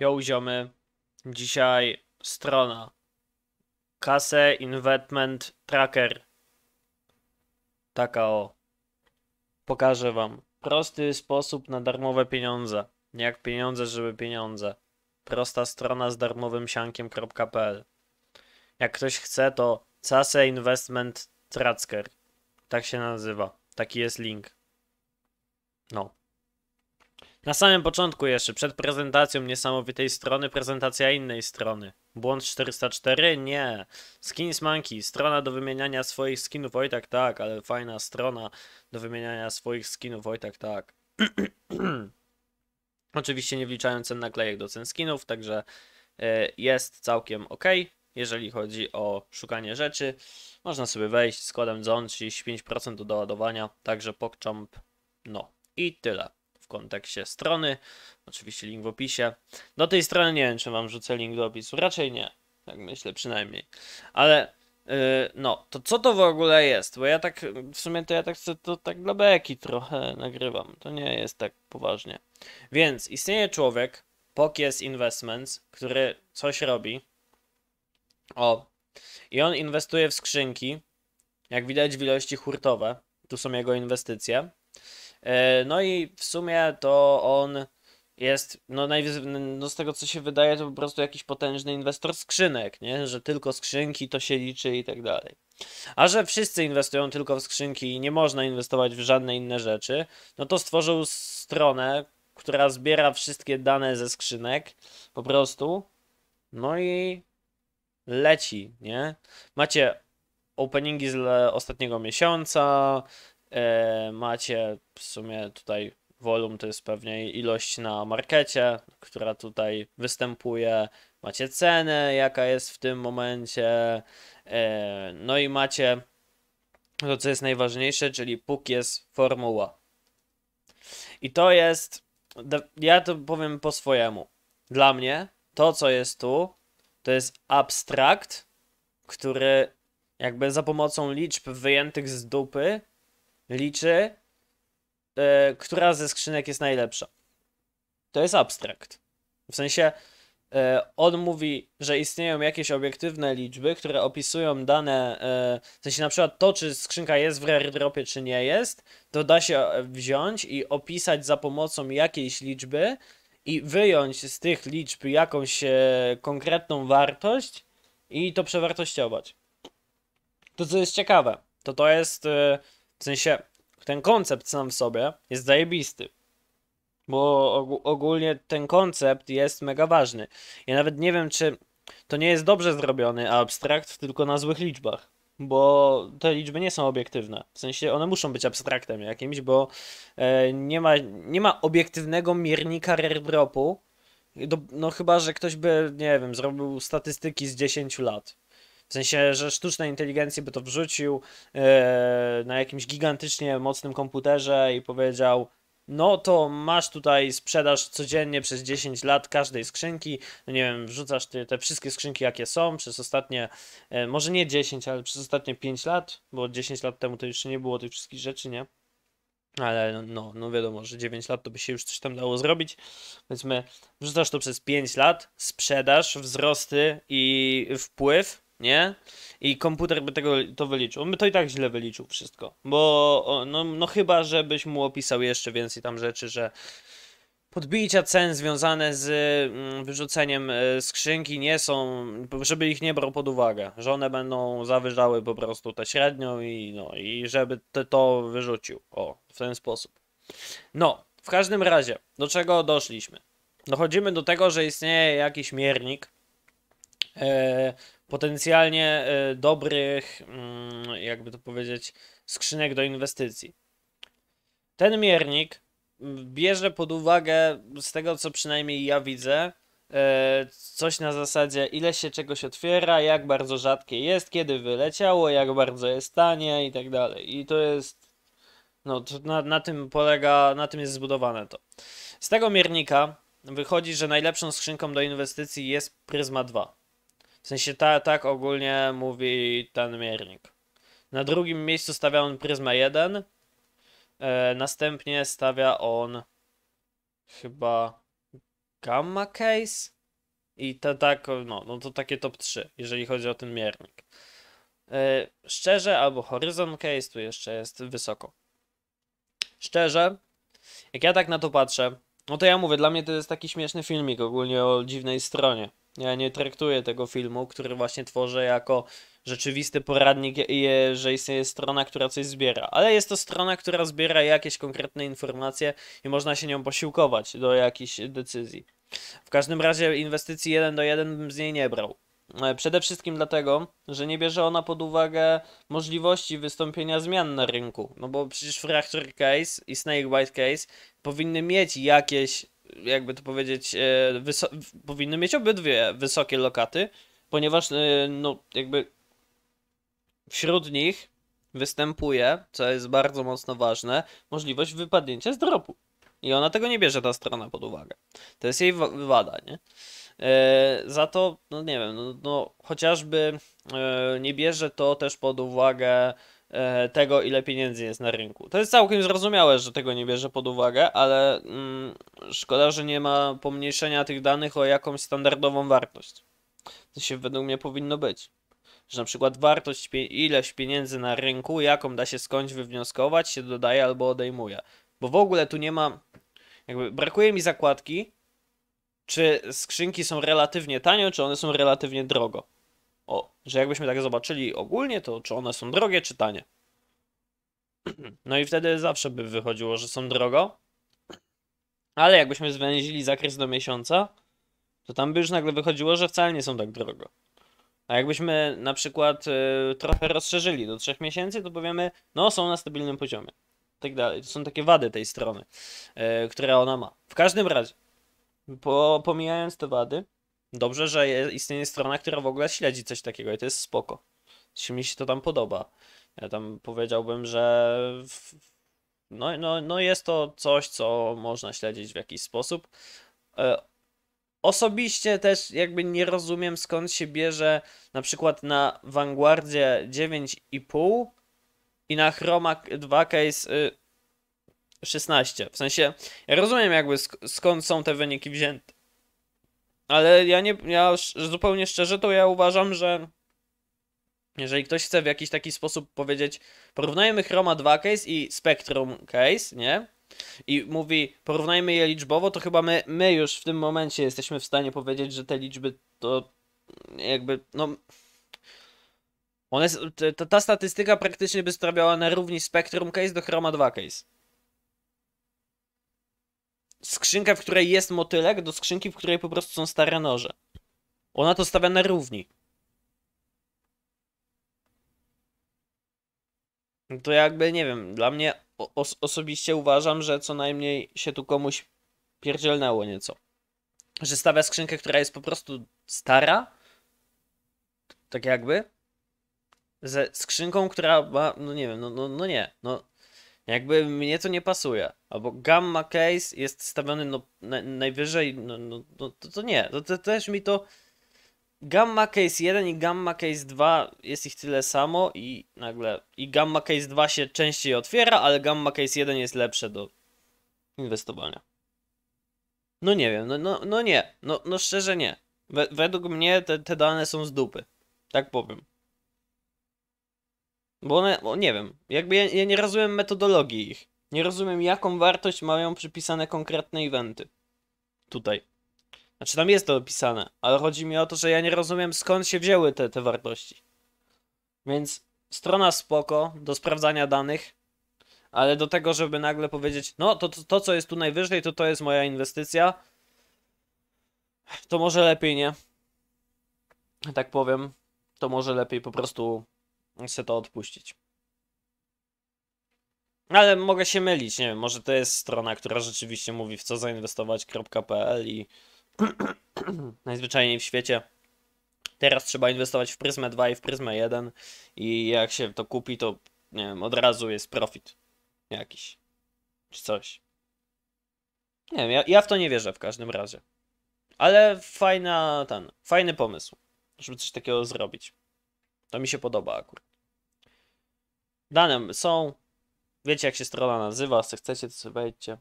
Yo, ziomy. Dzisiaj strona. Kase Investment Tracker. Taka o. Pokażę wam. Prosty sposób na darmowe pieniądze. Nie jak pieniądze, żeby pieniądze. Prosta strona z darmowym siankiem.pl Jak ktoś chce, to kase Investment Tracker. Tak się nazywa. Taki jest link. No. Na samym początku jeszcze, przed prezentacją niesamowitej strony, prezentacja innej strony. Błąd 404? Nie. Skins Monkey, strona do wymieniania swoich skinów, oj tak, tak, ale fajna strona do wymieniania swoich skinów, oj tak, tak. Oczywiście nie wliczając cen naklejek do cen skinów, także e, jest całkiem ok, jeżeli chodzi o szukanie rzeczy. Można sobie wejść z kodem ZON, 35% do doładowania, także PogChamp, no i tyle kontekście strony. Oczywiście link w opisie. Do tej strony nie wiem, czy wam rzucę link do opisu. Raczej nie. Tak myślę przynajmniej. Ale yy, no, to co to w ogóle jest? Bo ja tak, w sumie to ja tak sobie to tak dla beki trochę nagrywam. To nie jest tak poważnie. Więc istnieje człowiek, Pokies Investments, który coś robi. O. I on inwestuje w skrzynki. Jak widać w ilości hurtowe. Tu są jego inwestycje. E, no i w sumie to on jest, no, no z tego co się wydaje, to po prostu jakiś potężny inwestor skrzynek, nie? Że tylko skrzynki to się liczy i tak dalej. A że wszyscy inwestują tylko w skrzynki i nie można inwestować w żadne inne rzeczy, no to stworzył stronę, która zbiera wszystkie dane ze skrzynek po prostu. No i leci, nie? Macie openingi z ostatniego miesiąca, E, macie w sumie tutaj wolum to jest pewnie ilość na markecie, która tutaj występuje, macie cenę, jaka jest w tym momencie, e, no i macie to, co jest najważniejsze, czyli puk jest formuła. I to jest, ja to powiem po swojemu. Dla mnie to, co jest tu, to jest abstrakt, który jakby za pomocą liczb wyjętych z dupy liczy, e, która ze skrzynek jest najlepsza. To jest abstrakt. W sensie e, on mówi, że istnieją jakieś obiektywne liczby, które opisują dane, e, w sensie na przykład to, czy skrzynka jest w rare czy nie jest, to da się e, wziąć i opisać za pomocą jakiejś liczby i wyjąć z tych liczb jakąś e, konkretną wartość i to przewartościować. To co jest ciekawe, to to jest e, w sensie, ten koncept sam w sobie jest zajebisty. Bo ogólnie ten koncept jest mega ważny. Ja nawet nie wiem, czy to nie jest dobrze zrobiony abstrakt, tylko na złych liczbach. Bo te liczby nie są obiektywne. W sensie one muszą być abstraktem jakimś, bo e, nie, ma, nie ma obiektywnego miernika airdropu. no chyba, że ktoś by, nie wiem, zrobił statystyki z 10 lat w sensie, że sztucznej inteligencji by to wrzucił yy, na jakimś gigantycznie mocnym komputerze i powiedział, no to masz tutaj sprzedaż codziennie przez 10 lat każdej skrzynki, no nie wiem, wrzucasz te, te wszystkie skrzynki jakie są przez ostatnie, e, może nie 10, ale przez ostatnie 5 lat, bo 10 lat temu to jeszcze nie było tych wszystkich rzeczy, nie? Ale no, no wiadomo, że 9 lat to by się już coś tam dało zrobić. Powiedzmy, wrzucasz to przez 5 lat, sprzedaż, wzrosty i wpływ, nie? I komputer by tego, to wyliczył. On by to i tak źle wyliczył wszystko, bo no, no chyba, żebyś mu opisał jeszcze więcej tam rzeczy, że podbicia cen związane z mm, wyrzuceniem e, skrzynki nie są, żeby ich nie brał pod uwagę, że one będą zawyżały po prostu tę średnią i no i żeby te, to wyrzucił. O, w ten sposób. No, w każdym razie, do czego doszliśmy? Dochodzimy do tego, że istnieje jakiś miernik, E, potencjalnie e, dobrych, mm, jakby to powiedzieć, skrzynek do inwestycji. Ten miernik mm, bierze pod uwagę, z tego co przynajmniej ja widzę, e, coś na zasadzie ile się czegoś otwiera, jak bardzo rzadkie jest, kiedy wyleciało, jak bardzo jest tanie i tak dalej. I to jest, no to na, na tym polega, na tym jest zbudowane to. Z tego miernika wychodzi, że najlepszą skrzynką do inwestycji jest Pryzma 2. W sensie ta, tak ogólnie mówi ten miernik. Na drugim miejscu stawia on Pryzma 1. E, następnie stawia on chyba Gamma Case. I to tak, no, no to takie top 3, jeżeli chodzi o ten miernik. E, szczerze, albo Horizon Case tu jeszcze jest wysoko. Szczerze, jak ja tak na to patrzę, no to ja mówię, dla mnie to jest taki śmieszny filmik ogólnie o dziwnej stronie. Ja nie traktuję tego filmu, który właśnie tworzę jako rzeczywisty poradnik, że istnieje strona, która coś zbiera. Ale jest to strona, która zbiera jakieś konkretne informacje i można się nią posiłkować do jakiejś decyzji. W każdym razie inwestycji 1 do 1 bym z niej nie brał. E, przede wszystkim dlatego, że nie bierze ona pod uwagę możliwości wystąpienia zmian na rynku. No bo przecież Fracture Case i snake bite Case powinny mieć jakieś jakby to powiedzieć, e, powinny mieć obydwie wysokie lokaty, ponieważ e, no jakby wśród nich występuje, co jest bardzo mocno ważne, możliwość wypadnięcia z dropu. I ona tego nie bierze, ta strona, pod uwagę. To jest jej wada, nie? E, za to, no nie wiem, no, no chociażby e, nie bierze to też pod uwagę E, tego, ile pieniędzy jest na rynku. To jest całkiem zrozumiałe, że tego nie bierze pod uwagę, ale mm, szkoda, że nie ma pomniejszenia tych danych o jakąś standardową wartość. To się według mnie powinno być. Że na przykład wartość, ileś pieniędzy na rynku, jaką da się skądś wywnioskować, się dodaje albo odejmuje. Bo w ogóle tu nie ma, jakby brakuje mi zakładki, czy skrzynki są relatywnie tanio, czy one są relatywnie drogo o, że jakbyśmy tak zobaczyli ogólnie, to czy one są drogie, czy tanie. No i wtedy zawsze by wychodziło, że są drogo. Ale jakbyśmy zwęzili zakres do miesiąca, to tam by już nagle wychodziło, że wcale nie są tak drogo. A jakbyśmy na przykład y, trochę rozszerzyli do trzech miesięcy, to powiemy, no są na stabilnym poziomie. Tak dalej. To są takie wady tej strony, y, które ona ma. W każdym razie, po, pomijając te wady, Dobrze, że istnieje strona, która w ogóle śledzi coś takiego i to jest spoko. Mi się to tam podoba. Ja tam powiedziałbym, że no, no, no jest to coś, co można śledzić w jakiś sposób. E, osobiście też jakby nie rozumiem skąd się bierze na przykład na Vanguardzie 9,5 i na Chroma 2 case 16. Y, w sensie ja rozumiem jakby skąd są te wyniki wzięte ale ja nie, ja zupełnie szczerze to ja uważam, że jeżeli ktoś chce w jakiś taki sposób powiedzieć, porównajmy Chroma 2 case i Spectrum case, nie? I mówi, porównajmy je liczbowo, to chyba my, my już w tym momencie jesteśmy w stanie powiedzieć, że te liczby to jakby, no... One, ta, ta statystyka praktycznie by sprawiała na równi Spectrum case do Chroma 2 case skrzynkę, w której jest motylek, do skrzynki, w której po prostu są stare noże. Ona to stawia na równi. To jakby, nie wiem, dla mnie os osobiście uważam, że co najmniej się tu komuś pierdzielnęło nieco. Że stawia skrzynkę, która jest po prostu stara, tak jakby, ze skrzynką, która ma, no nie wiem, no, no, no nie, no jakby mnie to nie pasuje. Albo Gamma Case jest stawiony no, na, najwyżej, no, no, no, to, to nie. To, to też mi to... Gamma Case 1 i Gamma Case 2 jest ich tyle samo i nagle... I Gamma Case 2 się częściej otwiera, ale Gamma Case 1 jest lepsze do inwestowania. No nie wiem, no, no, no nie. No, no szczerze nie. Według mnie te, te dane są z dupy. Tak powiem. Bo one, bo nie wiem, jakby ja, ja nie rozumiem metodologii ich. Nie rozumiem, jaką wartość mają przypisane konkretne eventy. Tutaj. Znaczy, tam jest to opisane, ale chodzi mi o to, że ja nie rozumiem, skąd się wzięły te, te wartości. Więc strona spoko do sprawdzania danych, ale do tego, żeby nagle powiedzieć, no to, to, to co jest tu najwyżej, to to jest moja inwestycja, to może lepiej nie. Tak powiem, to może lepiej po prostu chcę to odpuścić. Ale mogę się mylić, nie wiem, może to jest strona, która rzeczywiście mówi w co zainwestować.pl i najzwyczajniej w świecie. Teraz trzeba inwestować w Pryzmę 2 i w Pryzmę 1 i jak się to kupi, to nie wiem, od razu jest profit jakiś czy coś. Nie wiem, ja, ja w to nie wierzę w każdym razie. Ale fajna, ten, fajny pomysł, żeby coś takiego zrobić. To mi się podoba akurat dane są, wiecie jak się strona nazywa, jeśli chcecie to sobie wejdźcie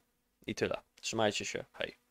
i tyle. Trzymajcie się, hej.